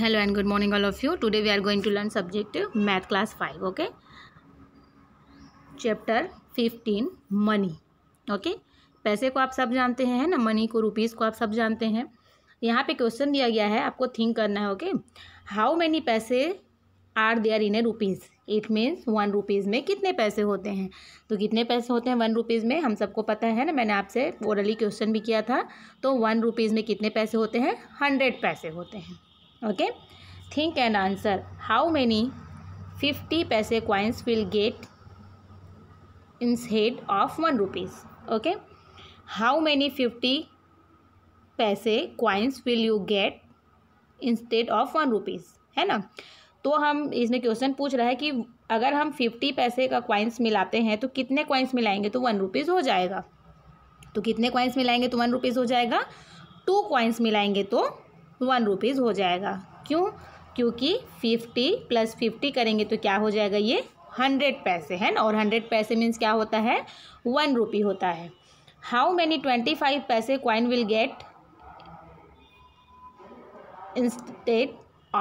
Hello and good morning all of you today we are going to learn subject math class five okay chapter fifteen money okay पैसे को आप सब जानते हैं ना money को रुपीज़ को आप सब जानते हैं यहाँ पे क्वेश्चन दिया गया है आपको थिंक करना है okay how many paise are there in a rupees it means one rupees में कितने पैसे होते हैं तो कितने पैसे होते हैं वन रुपीज़ में हम सबको पता है ना मैंने आपसे ओरली क्वेश्चन भी किया था तो वन रुपीज़ में कितने पैसे होते हैं हंड्रेड पैसे होते हैं okay think and answer how many fifty paise coins will get instead of one rupees okay how many fifty paise coins will you get instead of one rupees है ना तो हम इसमें क्वेश्चन पूछ रहा है कि अगर हम फिफ्टी पैसे का क्वाइंस मिलाते हैं तो कितने क्वाइंस मिलाएंगे तो वन रुपीज़ हो जाएगा तो कितने क्वाइंस मिलाएंगे तो वन रुपीज़ हो जाएगा टू क्वाइंस मिलाएंगे तो वन रुपीज़ हो जाएगा क्यों क्योंकि फिफ्टी प्लस फिफ्टी करेंगे तो क्या हो जाएगा ये हंड्रेड पैसे है ना और हंड्रेड पैसे मीन्स क्या होता है वन रुपी होता है how many twenty five paise coin will get instead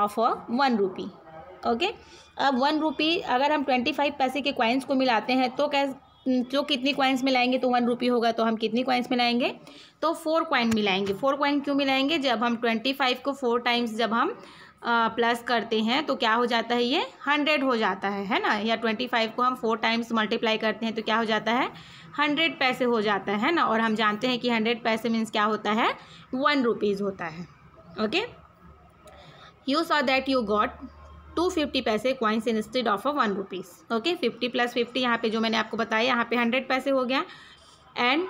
of a one rupee okay अब वन रुपी अगर हम ट्वेंटी फाइव पैसे के क्वाइंस को मिलाते हैं तो कैसे जो कितनी क्वाइंस मिलाएंगे तो वन रुपी होगा तो हम कितनी क्वाइंस मिलाएंगे तो फोर क्वाइन मिलाएंगे फोर क्वाइन क्यों मिलाएंगे जब हम ट्वेंटी फाइव को फोर टाइम्स जब हम आ, प्लस करते हैं तो क्या हो जाता है ये हंड्रेड हो जाता है है ना या ट्वेंटी फाइव को हम फोर टाइम्स मल्टीप्लाई करते हैं तो क्या हो जाता है हंड्रेड पैसे हो जाता है ना और हम जानते हैं कि हंड्रेड पैसे मीन्स क्या होता है वन रुपीज़ होता है okay you saw that you got two fifty paise coins instead of a one rupees okay fifty plus fifty यहाँ पे जो मैंने आपको बताया यहाँ पे हंड्रेड पैसे हो गया and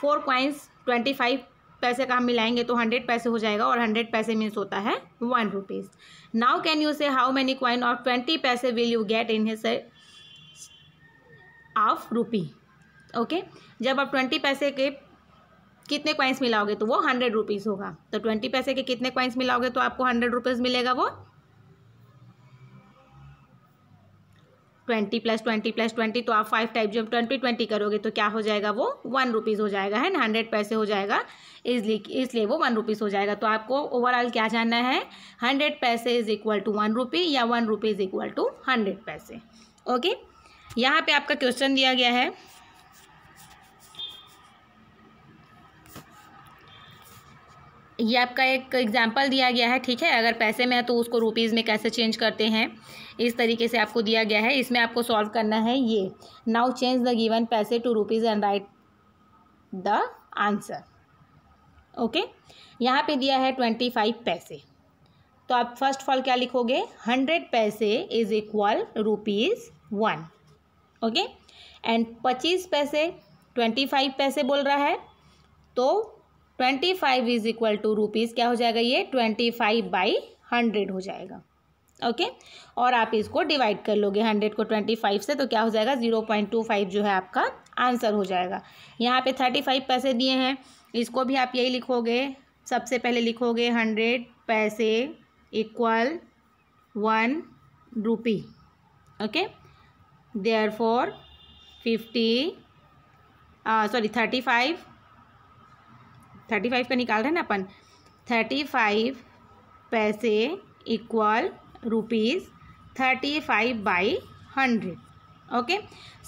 four coins twenty five पैसे का हम मिलाएंगे तो हंड्रेड पैसे हो जाएगा और हंड्रेड पैसे मीन्स होता है one rupees now can you say how many coin of twenty paise will you get instead of rupee okay जब आप ट्वेंटी पैसे के कितने क्वाइंस मिलाओगे तो वो हंड्रेड रुपीज़ होगा तो ट्वेंटी पैसे के कितने क्वाइंस मिलाओगे तो आपको हंड्रेड रुपीज़ मिलेगा वो twenty plus twenty plus twenty तो आप फाइव टाइप जब ट्वेंटी ट्वेंटी करोगे तो क्या हो जाएगा वो वन रुपीज़ हो जाएगा है ना हंड्रेड पैसे हो जाएगा इसलिए इसलिए वो वन रुपीज़ हो जाएगा तो आपको ओवरऑल क्या जानना है hundred paise is equal to one rupee या one rupee is equal to hundred paise okay यहाँ पे आपका क्वेश्चन दिया गया है ये आपका एक एग्जाम्पल दिया गया है ठीक है अगर पैसे में है तो उसको रुपीस में कैसे चेंज करते हैं इस तरीके से आपको दिया गया है इसमें आपको सॉल्व करना है ये now change the given paise to rupees and write the answer okay यहाँ पे दिया है ट्वेंटी फाइव पैसे तो आप फर्स्ट ऑफ ऑल क्या लिखोगे hundred paise is equal rupees one okay and पच्चीस पैसे ट्वेंटी फाइव पैसे बोल रहा है तो twenty five is equal to rupees क्या हो जाएगा ये ट्वेंटी फाइव बाई हंड्रेड हो जाएगा ओके okay? और आप इसको डिवाइड कर लोगे हंड्रेड को ट्वेंटी फाइव से तो क्या हो जाएगा ज़ीरो पॉइंट टू फाइव जो है आपका आंसर हो जाएगा यहाँ पे थर्टी फाइव पैसे दिए हैं इसको भी आप यही लिखोगे सबसे पहले लिखोगे hundred paise equal one rupee okay there four fifty sorry thirty five thirty five का निकाल रहे हैं ना अपन thirty five paise equal rupees thirty five by hundred okay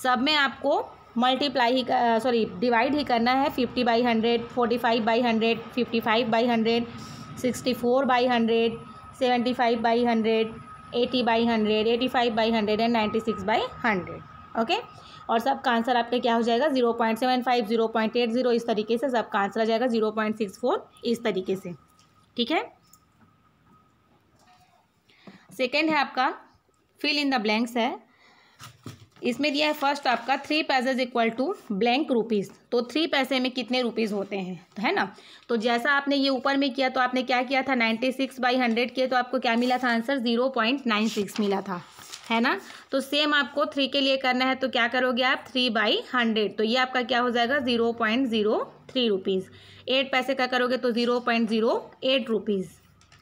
सब में आपको मल्टीप्लाई ही सॉरी डिवाइड ही करना है fifty by hundred forty five by hundred fifty five by hundred sixty four by hundred seventy five by hundred eighty by hundred eighty five by hundred and ninety six by hundred okay और सबका answer आपका क्या हो जाएगा zero point seven five zero point eight zero इस तरीके से सबका आंसर आ जाएगा जीरो पॉइंट सिक्स फोर इस तरीके से ठीक है सेकेंड है आपका फिल इन द ब्लैंक्स है इसमें दिया है फर्स्ट आपका three paise equal to blank rupees तो थ्री पैसे में कितने रुपीज़ होते हैं है ना तो जैसा आपने ये ऊपर में किया तो आपने क्या किया था नाइन्टी सिक्स बाई हंड्रेड किए तो आपको क्या मिला था answer zero point nine six मिला था है ना तो सेम आपको थ्री के लिए करना है तो क्या करोगे आप थ्री बाई हंड्रेड तो ये आपका क्या हो जाएगा zero point zero three rupees eight पैसे का करोगे तो zero point zero eight rupees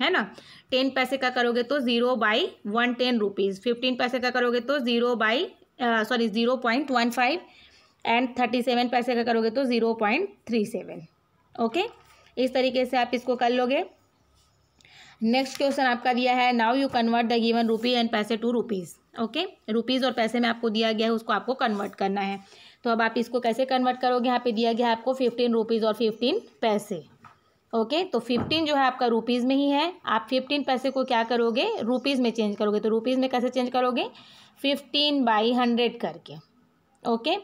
है ना टेन पैसे का करोगे तो zero by one ten rupees fifteen पैसे का करोगे तो zero by sorry zero point one five and thirty seven पैसे का करोगे तो zero point three seven okay इस तरीके से आप इसको कर लोगे नेक्स्ट क्वेश्चन आपका दिया है now you convert the given rupee and paise to rupees okay rupees और पैसे में आपको दिया गया है उसको आपको कन्वर्ट करना है तो अब आप इसको कैसे कन्वर्ट करोगे यहाँ पे दिया गया है आपको फिफ्टीन रुपीज़ और फिफ्टीन पैसे ओके okay, तो फिफ्टीन जो है आपका रुपीज़ में ही है आप फिफ्टीन पैसे को क्या करोगे रुपीज़ में चेंज करोगे तो रुपीज़ में कैसे चेंज करोगे फिफ्टीन बाई हंड्रेड करके ओके okay?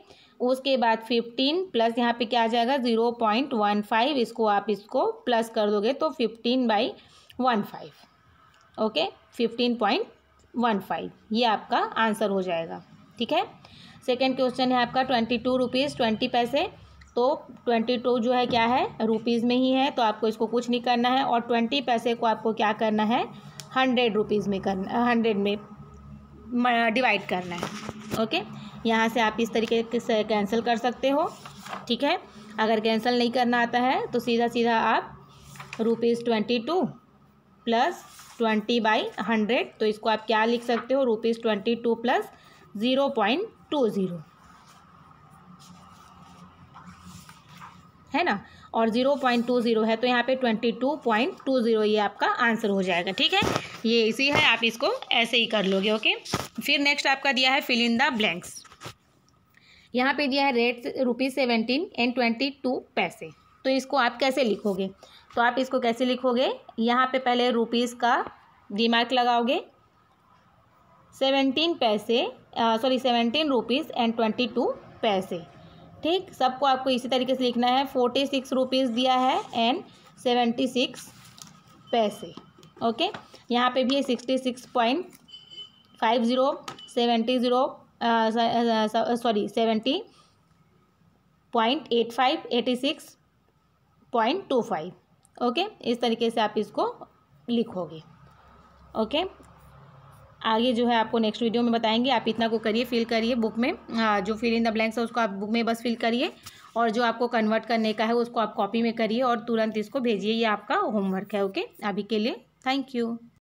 उसके बाद फिफ्टीन प्लस यहाँ पे क्या आ जाएगा ज़ीरो पॉइंट वन फाइव इसको आप इसको प्लस कर दोगे तो fifteen by one five okay fifteen point one five ये आपका आंसर हो जाएगा ठीक है सेकेंड क्वेश्चन है आपका ट्वेंटी टू रुपीज़ ट्वेंटी पैसे तो ट्वेंटी टू जो है क्या है रुपीज़ में ही है तो आपको इसको कुछ नहीं करना है और ट्वेंटी पैसे को आपको क्या करना है हंड्रेड रुपीज़ में करना हंड्रेड में डिवाइड करना है ओके यहाँ से आप इस तरीके से कैंसिल कर सकते हो ठीक है अगर कैंसिल नहीं करना आता है तो सीधा सीधा आप rupees twenty two plus twenty by hundred तो इसको आप क्या लिख सकते हो rupees twenty two plus zero point two zero है ना और ज़ीरो पॉइंट टू ज़ीरो है तो यहाँ पे twenty two point two zero ये आपका आंसर हो जाएगा ठीक है ये इसी है आप इसको ऐसे ही कर लोगे ओके फिर नेक्स्ट आपका दिया है फिल इन द ब्लैंक्स यहाँ पे दिया है rate rupees seventeen and twenty two paise तो इसको आप कैसे लिखोगे तो आप इसको कैसे लिखोगे यहाँ पे पहले रुपीज़ का डीमार्क लगाओगे seventeen paise sorry seventeen rupees and twenty two paise ठीक सबको आपको इसी तरीके से लिखना है फोर्टी सिक्स रुपीज़ दिया है एंड सेवेंटी सिक्स पैसे ओके यहाँ पे भी है sixty six point five zero seventy zero sorry seventy point eight five eighty six point two five okay इस तरीके से आप इसको लिखोगे ओके आगे जो है आपको नेक्स्ट वीडियो में बताएंगे आप इतना को करिए फिल करिए बुक में जो फिल इन द ब्लैंक्स है उसको आप बुक में बस फिल करिए और जो आपको कन्वर्ट करने का है उसको आप कॉपी में करिए और तुरंत इसको भेजिए ये आपका होमवर्क है ओके अभी के लिए थैंक यू